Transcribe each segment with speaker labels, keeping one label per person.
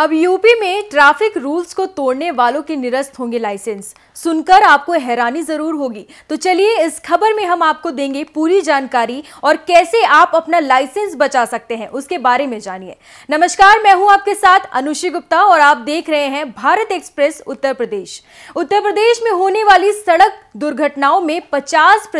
Speaker 1: अब यूपी में traffic rules को तोड़ने वालों के निरस्त होंगे लाइसेंस सुनकर आपको हैरानी जरूर होगी तो चलिए इस खबर में हम आपको देंगे पूरी जानकारी और कैसे आप अपना लाइसेंस बचा सकते हैं उसके बारे में जानिए नमस्कार मैं हूं आपके साथ अनुषी गुप्ता और आप देख रहे हैं भारत एक्सप्रेस उत्तर प्रदेश उत्तर प्रदेश में होने वाली सड़क दुर्घटनाओं में पचास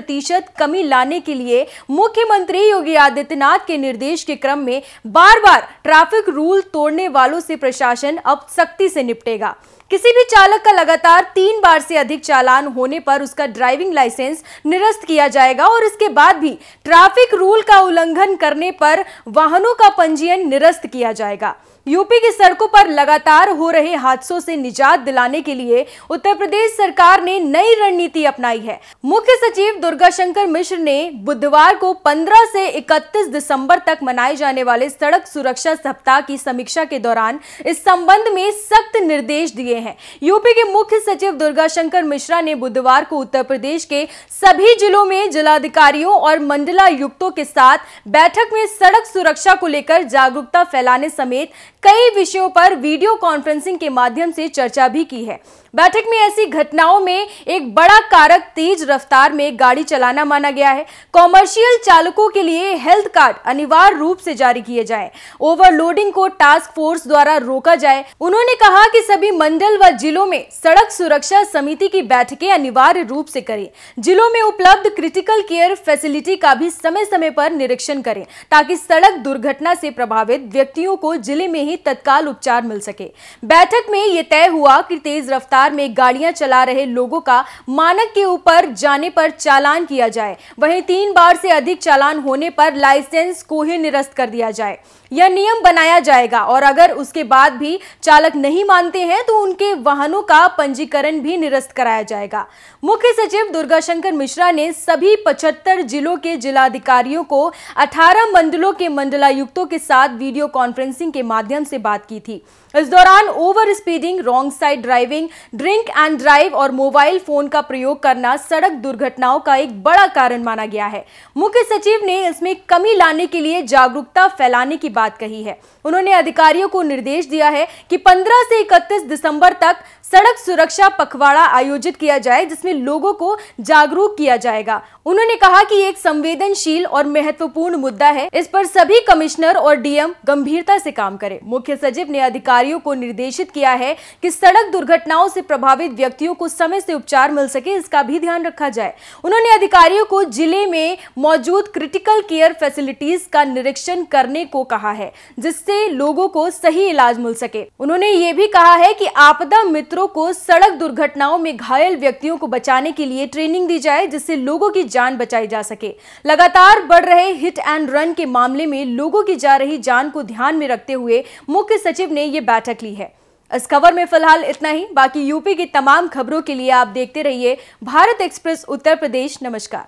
Speaker 1: कमी लाने के लिए मुख्यमंत्री योगी आदित्यनाथ के निर्देश के क्रम में बार बार ट्रैफिक रूल तोड़ने वालों से प्रशासन अब सख्ती से निपटेगा किसी भी चालक का लगातार तीन बार से अधिक चालान होने पर उसका ड्राइविंग लाइसेंस निरस्त किया जाएगा और इसके बाद भी ट्रैफिक रूल का उल्लंघन करने पर वाहनों का पंजीयन निरस्त किया जाएगा यूपी की सड़कों पर लगातार हो रहे हादसों से निजात दिलाने के लिए उत्तर प्रदेश सरकार ने नई रणनीति अपनाई है मुख्य सचिव दुर्गा शंकर मिश्र ने बुधवार को 15 से 31 दिसंबर तक मनाए जाने वाले सड़क सुरक्षा सप्ताह की समीक्षा के दौरान इस संबंध में सख्त निर्देश दिए हैं यूपी के मुख्य सचिव दुर्गा शंकर मिश्रा ने बुधवार को उत्तर प्रदेश के सभी जिलों में जिलाधिकारियों और मंडलायुक्तों के साथ बैठक में सड़क सुरक्षा को लेकर जागरूकता फैलाने समेत कई विषयों पर वीडियो कॉन्फ्रेंसिंग के माध्यम से चर्चा भी की है बैठक में ऐसी घटनाओं में एक बड़ा कारक तेज रफ्तार में गाड़ी चलाना माना गया है कॉमर्शियल चालकों के लिए हेल्थ कार्ड अनिवार्य रूप से जारी किए जाए ओवरलोडिंग को टास्क फोर्स द्वारा रोका जाए उन्होंने कहा कि सभी मंडल व जिलों में सड़क सुरक्षा समिति की बैठकें अनिवार्य रूप से करें जिलों में उपलब्ध क्रिटिकल केयर फैसिलिटी का भी समय समय पर निरीक्षण करें ताकि सड़क दुर्घटना से प्रभावित व्यक्तियों को जिले में ही तत्काल उपचार मिल सके बैठक में ये तय हुआ की तेज रफ्तार कार में गाड़ियां चला रहे लोगों का मानक के ऊपर जाने पर चालान किया जाए वहीं तीन बार से अधिक चालान होने पर लाइसेंस को ही निरस्त कर दिया जाए यह नियम बनाया जाएगा और अगर उसके बाद भी चालक नहीं मानते हैं तो उनके वाहनों का पंजीकरण भी निरस्त कराया जाएगा मुख्य सचिव दुर्गा मिश्रा ने सभी 75 जिलों के जिलाधिकारियों को 18 मंडलों के मंडलायुक्तों के साथ वीडियो कॉन्फ्रेंसिंग के माध्यम से बात की थी इस दौरान over speeding wrong side driving drink and drive और मोबाइल फोन का प्रयोग करना सड़क दुर्घटनाओं का एक बड़ा कारण माना गया है मुख्य सचिव ने इसमें कमी लाने के लिए जागरूकता फैलाने की बात कही है उन्होंने अधिकारियों को निर्देश दिया है कि 15 से 31 दिसंबर तक सड़क सुरक्षा पखवाड़ा आयोजित किया जाए जिसमें लोगों को जागरूक किया जाएगा उन्होंने कहा कि एक संवेदनशील और महत्वपूर्ण मुद्दा है इस पर सभी कमिश्नर और डीएम गंभीरता से काम करें मुख्य सचिव ने अधिकारियों को निर्देशित किया है कि सड़क दुर्घटनाओं से प्रभावित व्यक्तियों को समय से उपचार मिल सके इसका भी ध्यान रखा जाए उन्होंने अधिकारियों को जिले में मौजूद क्रिटिकल केयर फैसिलिटीज का निरीक्षण करने को कहा है जिससे लोगों को सही इलाज मिल सके उन्होंने ये भी कहा है की आपदा मित्रों को सड़क दुर्घटनाओं में घायल व्यक्तियों को बचाने के लिए ट्रेनिंग दी जाए जिससे लोगों की जान बचाई जा सके लगातार बढ़ रहे हिट एंड रन के मामले में लोगों की जा रही जान को ध्यान में रखते हुए मुख्य सचिव ने ये बैठक ली है इस खबर में फिलहाल इतना ही बाकी यूपी की तमाम खबरों के लिए आप देखते रहिए भारत एक्सप्रेस उत्तर प्रदेश नमस्कार